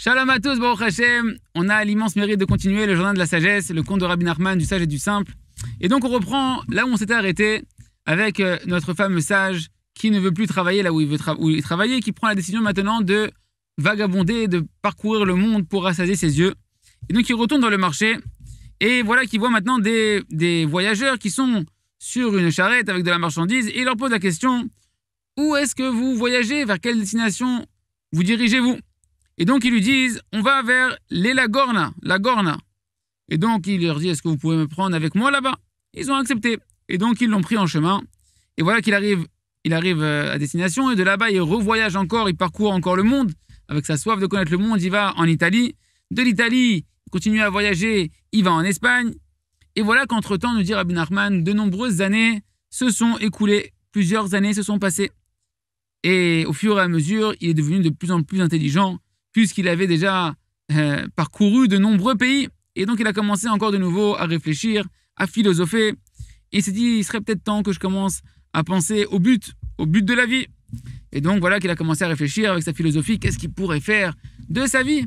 Shalom à tous, Baruch Hashem. On a l'immense mérite de continuer le journal de la sagesse, le conte de Rabbi Nachman, du sage et du simple. Et donc on reprend là où on s'était arrêté avec euh, notre fameux sage qui ne veut plus travailler là où il veut travailler, qui prend la décision maintenant de vagabonder, de parcourir le monde pour rassasier ses yeux. Et donc il retourne dans le marché et voilà qu'il voit maintenant des, des voyageurs qui sont sur une charrette avec de la marchandise et il leur pose la question où est-ce que vous voyagez, vers quelle destination vous dirigez-vous et donc ils lui disent, on va vers les Lagorna, Et donc il leur dit, est-ce que vous pouvez me prendre avec moi là-bas Ils ont accepté. Et donc ils l'ont pris en chemin. Et voilà qu'il arrive, il arrive euh, à destination. Et de là-bas, il revoyage encore, il parcourt encore le monde. Avec sa soif de connaître le monde, il va en Italie. De l'Italie, il continue à voyager, il va en Espagne. Et voilà qu'entre-temps, nous dit Rabbi Nachman, de nombreuses années se sont écoulées. Plusieurs années se sont passées. Et au fur et à mesure, il est devenu de plus en plus intelligent puisqu'il avait déjà euh, parcouru de nombreux pays. Et donc il a commencé encore de nouveau à réfléchir, à philosopher. il s'est dit, il serait peut-être temps que je commence à penser au but, au but de la vie. Et donc voilà qu'il a commencé à réfléchir avec sa philosophie, qu'est-ce qu'il pourrait faire de sa vie.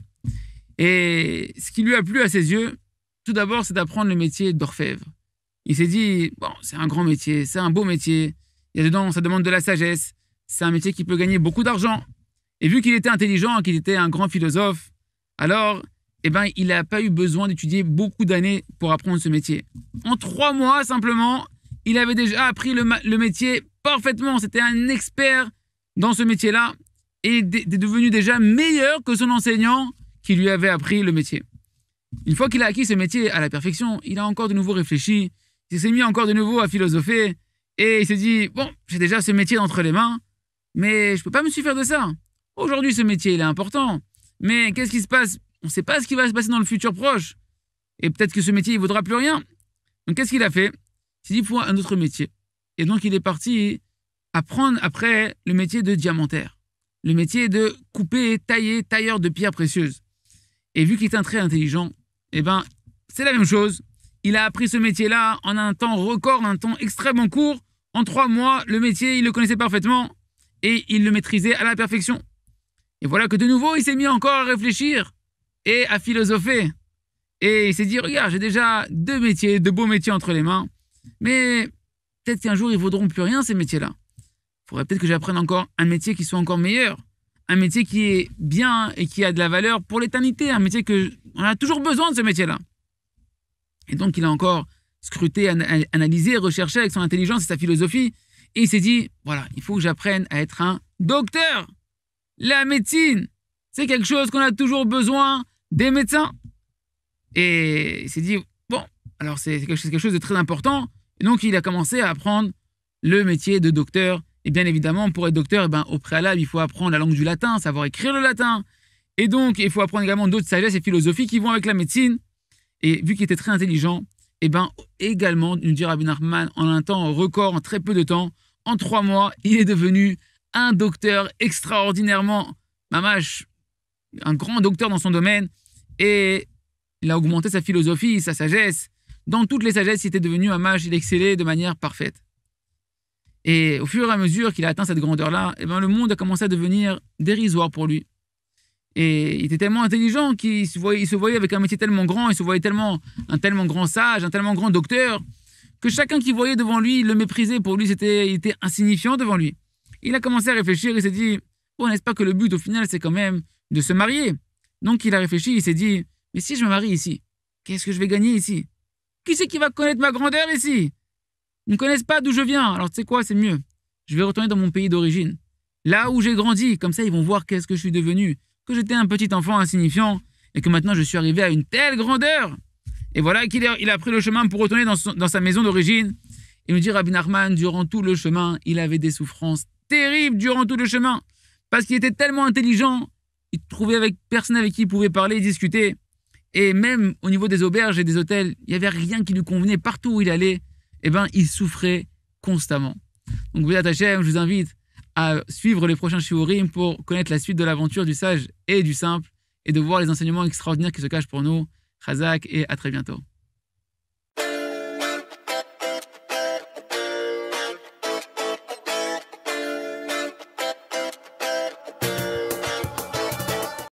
Et ce qui lui a plu à ses yeux, tout d'abord, c'est d'apprendre le métier d'orfèvre. Il s'est dit, bon, c'est un grand métier, c'est un beau métier, il y a dedans, ça demande de la sagesse, c'est un métier qui peut gagner beaucoup d'argent. Et vu qu'il était intelligent, qu'il était un grand philosophe, alors eh ben, il n'a pas eu besoin d'étudier beaucoup d'années pour apprendre ce métier. En trois mois simplement, il avait déjà appris le, métier parfaitement. C'était un expert dans ce métier-là et est devenu déjà meilleur que son enseignant qui lui avait appris le métier. Une fois qu'il a acquis ce métier à la perfection, il a encore de nouveau réfléchi, il s'est mis encore de nouveau à philosopher et il s'est dit, bon, j'ai déjà ce métier entre les mains, mais je ne peux pas me suffire de ça. Aujourd'hui, ce métier, il est important. Mais qu'est-ce qui se passe On ne sait pas ce qui va se passer dans le futur proche. Et peut-être que ce métier, il ne vaudra plus rien. Donc, qu'est-ce qu'il a fait Il s'est dit, il faut un autre métier. Et donc, il est parti apprendre après le métier de diamantaire. Le métier de couper, tailler, tailleur de pierres précieuses. Et vu qu'il est un très intelligent, eh ben, c'est la même chose. Il a appris ce métier-là en un temps record, un temps extrêmement court. En trois mois, le métier, il le connaissait parfaitement et il le maîtrisait à la perfection. Et voilà que de nouveau, il s'est mis encore à réfléchir et à philosopher. Et il s'est dit, regarde, j'ai déjà deux métiers, deux beaux métiers entre les mains, mais peut-être qu'un jour, ils ne vaudront plus rien, ces métiers-là. Il faudrait peut-être que j'apprenne encore un métier qui soit encore meilleur, un métier qui est bien et qui a de la valeur pour l'éternité, un métier que on a toujours besoin de ce métier-là. Et donc, il a encore scruté, analysé, recherché avec son intelligence et sa philosophie, et il s'est dit, voilà, il faut que j'apprenne à être un docteur la médecine, c'est quelque chose qu'on a toujours besoin des médecins. Et il s'est dit, bon, alors c'est quelque chose de très important. donc, il a commencé à apprendre le métier de docteur. Et bien évidemment, pour être docteur, eh ben, au préalable, il faut apprendre la langue du latin, savoir écrire le latin. Et donc, il faut apprendre également d'autres sagesse et philosophies qui vont avec la médecine. Et vu qu'il était très intelligent, et eh ben, également, nous dit Rabbi Nachman, en un temps record, en très peu de temps, en trois mois, il est devenu un docteur extraordinairement, mamache, un grand docteur dans son domaine, et il a augmenté sa philosophie, sa sagesse. Dans toutes les sagesses, il était devenu mamache, il excellait de manière parfaite. Et au fur et à mesure qu'il a atteint cette grandeur-là, eh ben, le monde a commencé à devenir dérisoire pour lui. Et il était tellement intelligent qu'il se voyait, avec un métier tellement grand, il se voyait tellement un tellement grand sage, un tellement grand docteur, que chacun qui voyait devant lui le méprisait. Pour lui, c'était, il était insignifiant devant lui. Il a commencé à réfléchir, il s'est dit, bon, n'est-ce pas que le but au final, c'est quand même de se marier Donc il a réfléchi, il s'est dit, mais si je me marie ici, qu'est-ce que je vais gagner ici Qui c'est qui va connaître ma grandeur ici Ils ne connaissent pas d'où je viens, alors tu sais quoi, c'est mieux. Je vais retourner dans mon pays d'origine, là où j'ai grandi, comme ça ils vont voir qu'est-ce que je suis devenu, que j'étais un petit enfant insignifiant et que maintenant je suis arrivé à une telle grandeur. Et voilà qu'il a, il a pris le chemin pour retourner dans, dans sa maison d'origine. Il me dit, Rabbi Nachman, durant tout le chemin, il avait des souffrances terrible durant tout le chemin, parce qu'il était tellement intelligent, il trouvait avec personne avec qui il pouvait parler, discuter. Et même au niveau des auberges et des hôtels, il n'y avait rien qui lui convenait. Partout où il allait, et eh ben, il souffrait constamment. Donc, vous êtes attachés, je vous invite à suivre les prochains Shiurim pour connaître la suite de l'aventure du sage et du simple et de voir les enseignements extraordinaires qui se cachent pour nous. Razak et à très bientôt.